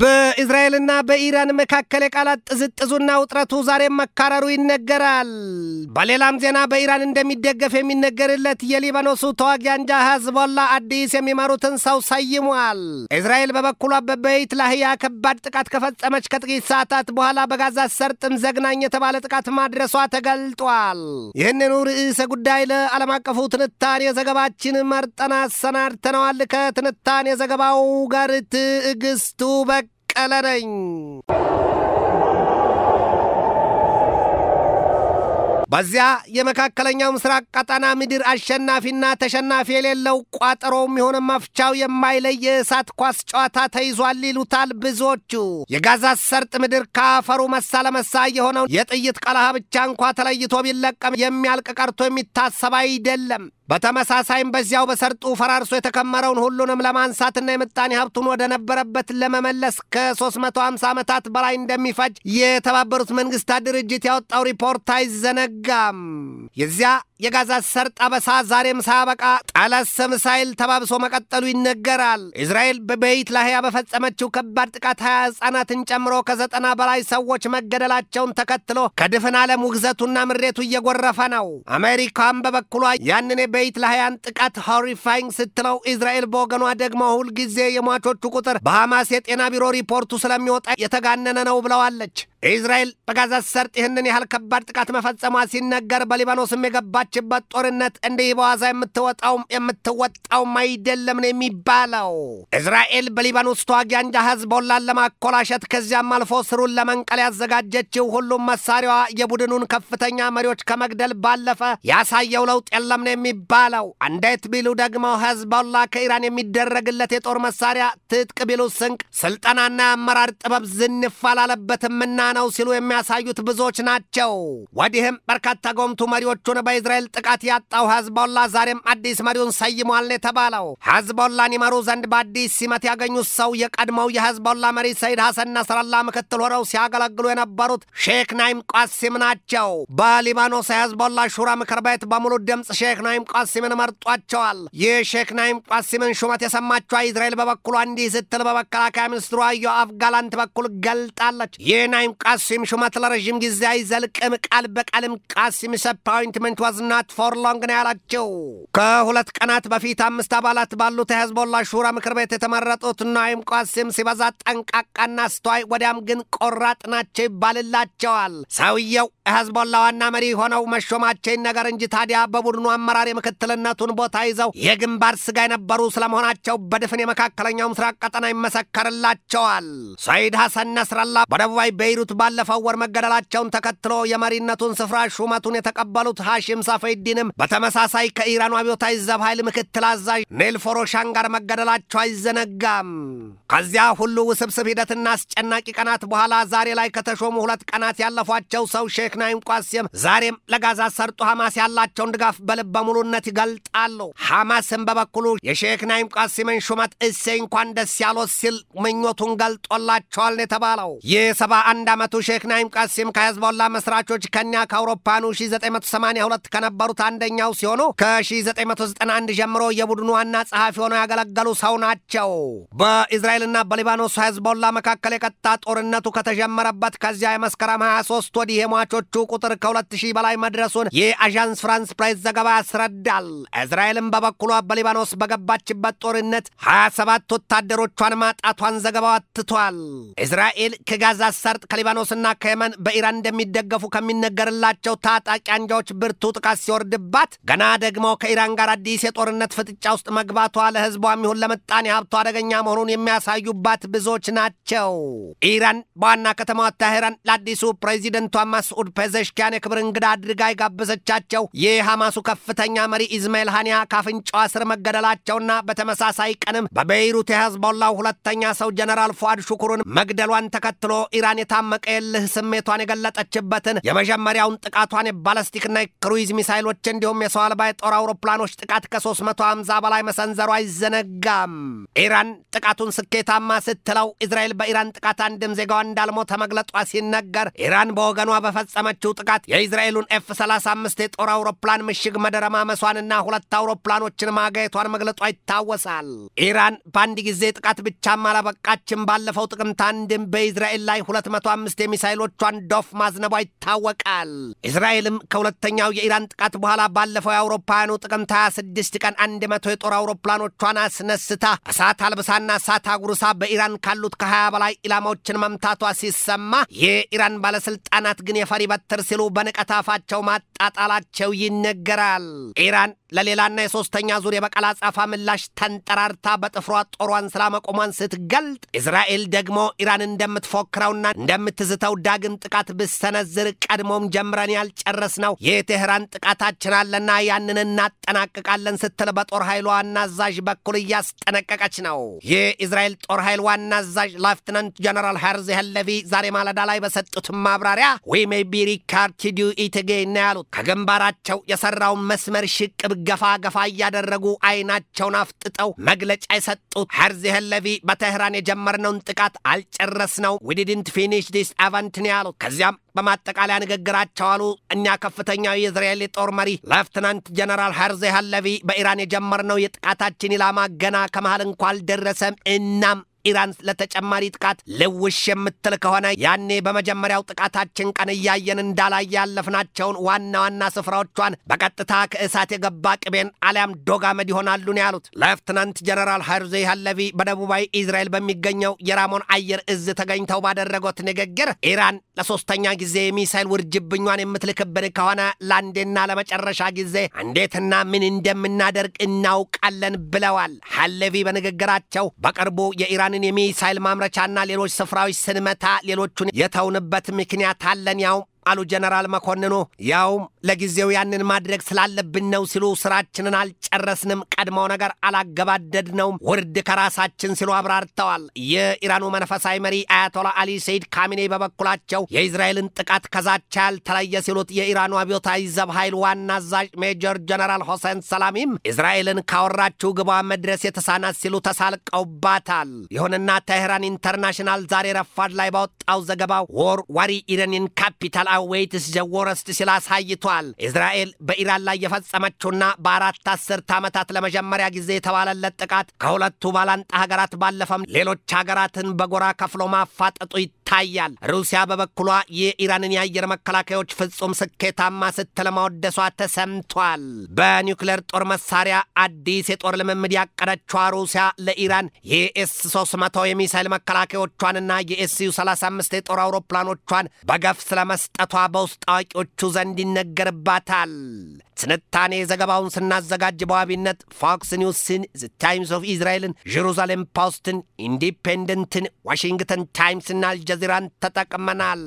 በእስራኤልና በኢራን መካከል የቃላት ጥዝጥዙና ውጥረቱ ዛሬም መካረሩ ይነገራል። በሌላም ዜና በኢራን እንደሚደገፍ የሚነገርለት የሊባኖሱ ተዋጊ አንጃ ሀዝቦላ አዲስ የሚመሩትን ሰው ሰይሟል። እስራኤል በበኩሏ በበይት ላህያ ከባድ ጥቃት ከፈጸመች ከጥቂት ሰዓታት በኋላ በጋዛ ሰርጥም ዘግናኝ የተባለ ጥቃት ማድረሷ ተገልጧል። ይህንኑ ርዕሰ ጉዳይ ለዓለም አቀፉ ትንታኔ ዘገባችን መርጠን አሰናድተነዋል። ከትንታኔ ዘገባው ጋር ትዕግስቱ በ አላዳኝ በዚያ የመካከለኛው ምስራቅ ቀጠና ምድር አሸናፊና ተሸናፊ የሌለው ቋጠሮ የሆነ መፍቻው የማይለይ የእሳት ኳስ ጨዋታ ተይዟል ይሉታል ብዙዎቹ። የጋዛ ሰርጥ ምድር ከአፈሩ መሳ ለመሳ የሆነው የጥይት ቀለሃ ብቻ እንኳ ተለይቶ ቢለቀም የሚያልቅ ቀርቶ የሚታሰብ አይደለም። በተመሳሳይም በዚያው በሰርጡ ፈራርሶ የተከመረውን ሁሉንም ለማንሳትና የምጣኔ ሀብቱን ወደ ነበረበት ለመመለስ ከ350 ዓመታት በላይ እንደሚፈጅ የተባበሩት መንግስታት ድርጅት ያወጣው ሪፖርት አይዘነጋም። የዚያ የጋዛ ሰርጥ አበሳ ዛሬም ሳያበቃ ጠለስ ምሳይል ተባብሶ መቀጠሉ ይነገራል። እስራኤል በቤይት ላህያ በፈጸመችው ከባድ ጥቃት ሀያ ህጻናትን ጨምሮ ከዘጠና በላይ ሰዎች መገደላቸውን ተከትሎ ከድፍን ዓለም ውግዘቱና ምሬቱ እየጎረፈ ነው። አሜሪካም በበኩሏ ያንን የቤይት ላህያን ጥቃት ሆሪፋይንግ ስትለው፣ እስራኤል በወገኗ ደግሞ ሁልጊዜ የሟቾቹ ቁጥር በሐማስ የጤና ቢሮ ሪፖርቱ ስለሚወጣ የተጋነነ ነው ብለዋለች። ኢዝራኤል በጋዛ ሰርጥ ይህንን ያህል ከባድ ጥቃት መፈጸሟ ሲነገር በሊባኖስም የገባችበት ጦርነት እንዲህ በዋዛ የምትወጣውም የምትወጣውም አይደለም ነው የሚባለው። እስራኤል በሊባኖስ ተዋጊ አንጃ ህዝቦላን ለማኮላሸት ከዚያም አልፎ ስሩን ለመንቀል ያዘጋጀችው ሁሉም መሳሪያዋ የቡድኑን ከፍተኛ መሪዎች ከመግደል ባለፈ ያሳየው ለውጥ የለም ነው የሚባለው። እንዴት ቢሉ ደግሞ ህዝቦላ ከኢራን የሚደረግለት የጦር መሳሪያ ትጥቅ ቢሉ ስንቅ፣ ስልጠናና የአመራር ጥበብ ዝንፍ አላለበትምና ነው ሲሉ የሚያሳዩት ብዙዎች ናቸው። ወዲህም በርካታ ጎምቱ መሪዎቹን በእስራኤል ጥቃት ያጣው ሐዝቦላ ዛሬም አዲስ መሪውን ሰይሟል የተባለው ሐዝቦላን ይመሩ ዘንድ በአዲስ ሲመት ያገኙት ሰው የቀድሞው የሐዝቦላ መሪ ሰይድ ሐሰን ነስረላ ምክትል ሆነው ሲያገለግሉ የነበሩት ሼክ ናይም ቋሲም ናቸው። በሊባኖስ የሐዝቦላ ሹራ ምክር ቤት በሙሉ ድምፅ ሼክ ናይም ቋሲምን መርጧቸዋል። ይህ ሼክ ናይም ቋሲምን ሹመት የሰማቸው እስራኤል በበኩሏ እንዲህ ስትል በመከላከያ ሚኒስትሯ ዮአፍ አፍጋላንት በኩል ገልጣለች። ይህ ናይም ቃሲም ሹመት ለረዥም ጊዜ አይዘልቅም፣ ቃል በቃልም ቃሲም ሰፓይንትመንት ዋዝናት ፎር ሎንግ ነው ያላቸው። ከሁለት ቀናት በፊት አምስት አባላት ባሉት የህዝቦላ ሹራ ምክር ቤት የተመረጡት ናይም ቃሲም ሲበዛ ጠንቃቃና አስተዋይ፣ ወዲያም ግን ቆራጥ ናቸው ይባልላቸዋል። ሰውየው የህዝቦላ ዋና መሪ ሆነው መሾማቸኝ ነገር እንጂ ታዲያ በቡድኑ አመራር የምክትልነቱን ቦታ ይዘው የግንባር ስጋ የነበሩ ስለመሆናቸው በድፍን የመካከለኛው ምስራቅ ቀጠና ይመሰከርላቸዋል። ሰይድ ሐሰን ነስረላ በደቡባዊ ቤይሩት የተገደሉት ባለፈው ወር መገደላቸውን ተከትሎ የመሪነቱን ስፍራ ሹመቱን የተቀበሉት ሐሽም ሰፈይዲንም በተመሳሳይ ከኢራኑ አብዮታዊ ዘብ ኃይል ምክትል አዛዥ ኔል ፎሮሻን ጋር መገደላቸው አይዘነጋም። ከዚያ ሁሉ ውስብስብ ሂደትና አስጨናቂ ቀናት በኋላ ዛሬ ላይ ከተሾሙ ሁለት ቀናት ያለፏቸው ሰው ሼክ ናይም ቋሲም ዛሬም ለጋዛ ሰርጡ ሐማስ ያላቸውን ድጋፍ በልበ ሙሉነት ይገልጣሉ። ሐማስም በበኩሉ የሼክ ናይም ቋሲምን ሹመት እሴ እንኳን ደስ ያሎት ሲል ምኞቱን ገልጦላቸዋል ነው የተባለው። ይህ ሰባ አንድ ዓመቱ ሼክ ናይም ቃሲም ከህዝቦላ መስራቾች ከኛ ከአውሮፓኑ 1982 ከነበሩት አንደኛው ሲሆኑ ከ1991 ጀምሮ የቡድኑ ዋና ጸሐፊ ሆነው ያገለገሉ ሰው ናቸው። በእስራኤልና በሊባኖስ ህዝቦላ መካከል የቀጣ ጦርነቱ ከተጀመረበት ከዚያ የመስከረም 23 ወዲህ የሟቾቹ ቁጥር ከ2000 በላይ መድረሱን የአዣንስ ፍራንስ ፕሬስ ዘገባ ያስረዳል። እስራኤልም በበኩሏ በሊባኖስ በገባችበት ጦርነት 27 ወታደሮቿን ማጣቷን ዘገባው አትቷል። እስራኤል ከጋዛ ሰርጥ ከሊባኖስና ከየመን በኢራን እንደሚደገፉ ከሚነገርላቸው ታጣቂ አንጃዎች ብርቱ ጥቃት ሲወርድባት ገና ደግሞ ከኢራን ጋር አዲስ የጦርነት ፍጥጫ ውስጥ መግባቷ ለህዝቧ የሚሆን ለምጣኔ ሀብቷ አደገኛ መሆኑን የሚያሳዩባት ብዙዎች ናቸው። ኢራን በዋና ከተማዋ ታሄራን ለአዲሱ ፕሬዚደንቷ ማስዑድ ፔዘሽኪያን የክብር እንግዳ አድርጋ የጋበዘቻቸው የሐማሱ ከፍተኛ መሪ ኢዝማኤል ሃኒያ ካፍንጫዋ ስር መገደላቸውና በተመሳሳይ ቀንም በቤይሩት የህዝቦላ ሁለተኛ ሰው ጀነራል ፏድ ሹኩሩን መግደሏን ተከትሎ ኢራን የታመ የልህ ስሜቷን የገለጠችበትን የመጀመሪያውን ጥቃቷን የባለስቲክና የክሩይዝ ሚሳይሎች እንዲሁም የሰው አልባ የጦር አውሮፕላኖች ጥቃት ከ350 በላይ መሰንዘሩ አይዘነጋም። ኢራን ጥቃቱን ስኬታማ ስትለው እስራኤል በኢራን ጥቃት አንድም ዜጋዋ እንዳልሞተ መግለጧ ሲነገር ኢራን በወገኗ በፈጸመችው ጥቃት የእስራኤሉን ኤፍ 35 የጦር አውሮፕላን ምሽግ መደረማመሷንና ሁለት አውሮፕላኖችን ማጋየቷን መግለጧ ይታወሳል። ኢራን በአንድ ጊዜ ጥቃት ብቻም አላበቃችም። ባለፈው ጥቅምት አንድም በእስራኤል ላይ 205 አምስት የሚሳይሎቿን ዶፍ ማዝነቧ ይታወቃል። እስራኤልም ከሁለተኛው የኢራን ጥቃት በኋላ ባለፈው የአውሮፓውያኑ ጥቅምት 26 ቀን 100 የጦር አውሮፕላኖቿን አስነስታ እሳት አልብሳና እሳት አጉርሳ በኢራን ካሉት ከ20 በላይ ኢላማዎችን መምታቷ ሲሰማ የኢራን ባለስልጣናት ግን የፈሪ በትር ሲሉ በንቀት አፋቸው ማጣጣላቸው ይነገራል። ኢራን ለሌላና የሶስተኛ ዙር የበቀል አጸፋ ምላሽ ተንጠራርታ በጥፍሯ ጦሯን ስላመቆሟን ስትገልጥ፣ እስራኤል ደግሞ ኢራን እንደምትፎክረውና እንደም የምትዝተው ዳግም ጥቃት ብሰነዝር ቀድሞም ጀምረን ያልጨረስነው የቴህራን ጥቃታችን አለና ያንን እናጠናቅቃለን ስትል በጦር ኃይሉ ዋና አዛዥ በኩል እያስጠነቀቀች ነው። የእስራኤል ጦር ኃይል ዋና አዛዥ ሌፍትናንት ጀነራል ሄርዝ ሄለቪ ዛሬ ማለዳ ላይ በሰጡት ማብራሪያ ዊ ሜይ ቢ ኢትጌ ና ያሉት ከግንባራቸው የሰራውን መስመር ሽቅብ ገፋ ገፋ እያደረጉ አይናቸውን አፍጥጠው መግለጫ የሰጡት ሄርዝ ሄለቪ በቴህራን የጀመርነውን ጥቃት አልጨረስነው ዊ ዲድንት ፊኒሽ አርቲስት አቫንት ነው ከዚያም በማጠቃለያ ንግግራቸው አሉ እኛ ከፍተኛው የእስራኤል ጦር መሪ ሌፍትናንት ጀነራል ሀርዜ ሀለቪ በኢራን የጀመርነው የጥቃታችን ኢላማ ገና ከመሃል እንኳ አልደረሰም እናም ኢራን ለተጨማሪ ጥቃት ልውሽ የምትል ከሆነ ያኔ በመጀመሪያው ጥቃታችን ቀን እያየን እንዳላየ ያለፍናቸውን ዋና ዋና ስፍራዎቿን በቀጥታ ከእሳት የገባ ቅቤን አሊያም ዶጋመድ ይሆናሉ ነው ያሉት። ሌፍትናንት ጀነራል ሀርዜ ሀለቪ በደቡባዊ ኢዝራኤል በሚገኘው የራሞን አየር እዝ ተገኝተው ባደረጉት ንግግር ኢራን ለሶስተኛ ጊዜ የሚሳይል ውርጅብኟን የምትልክብን ከሆነ ለአንዴና ለመጨረሻ ጊዜ እንዴትና ምን እንደምናደርግ እናውቃለን ብለዋል። ሀለቪ በንግግራቸው በቅርቡ የኢራን አውሮፕላንን የሚሳይል ማምረቻና ሌሎች ስፍራዎች ስንመታ ሌሎቹን የተውንበት ምክንያት አለን ያው አሉ ጀነራል መኮንኑ። ያውም ለጊዜው ያንን ማድረግ ስላለብን ነው ሲሉ ስራችንን አልጨረስንም፣ ቀድመው ነገር አላገባደድነውም፣ ውርድ ከራሳችን ሲሉ አብራርተዋል። የኢራኑ መንፈሳዊ መሪ አያቶላ አሊ ሰይድ ካሚኔ በበኩላቸው የእስራኤልን ጥቃት ከዛቻ ያልተለየ ሲሉት የኢራኑ አብዮታዊ ዘብ ኃይል ዋና አዛዥ ሜጀር ጀነራል ሆሴን ሰላሚም እስራኤልን ካወራችው ግባ መድረስ የተሳናት ሲሉ ተሳልቀውባታል። ይሁንና ቴህራን ኢንተርናሽናል ዛሬ ረፋድ ላይ ባወጣው ዘገባ ወር ዋሪ ኢራኒን ካፒታል ዌይት ኢዝ ዘ ወረስት ሲል አሳይቷል። እስራኤል በኢራን ላይ የፈጸመችውና በአራት አስርት ዓመታት ለመጀመሪያ ጊዜ የተባለለት ጥቃት ከሁለቱ ባላንጣ ሀገራት ባለፈም ሌሎች ሀገራትን በጎራ ከፍሎ ማፋጠጡ ይታያል። ሩሲያ በበኩሏ የኢራንን የአየር መከላከያዎች ፍጹም ስኬታማ ስትል ማወደሷ ተሰምቷል። በኒውክሌር ጦር መሳሪያ አዲስ የጦር ልምምድ ያቀደችዋ ሩሲያ ለኢራን የኤስ 300 የሚሳይል መከላከያዎቿንና የኤስዩ 35 የጦር አውሮፕላኖቿን በገፍ ስለመስጠ መቀጠቷ በውስጥ አዋቂዎቹ ዘንድ ይነገርባታል። ትንታኔ ዘገባውን ስናዘጋጅ በዋቢነት ፎክስ ኒውስን፣ ዘ ታይምስ ኦፍ ኢዝራኤልን፣ ጀሩሳሌም ፖስትን፣ ኢንዲፔንደንትን፣ ዋሽንግተን ታይምስና አልጀዚራን ተጠቅመናል።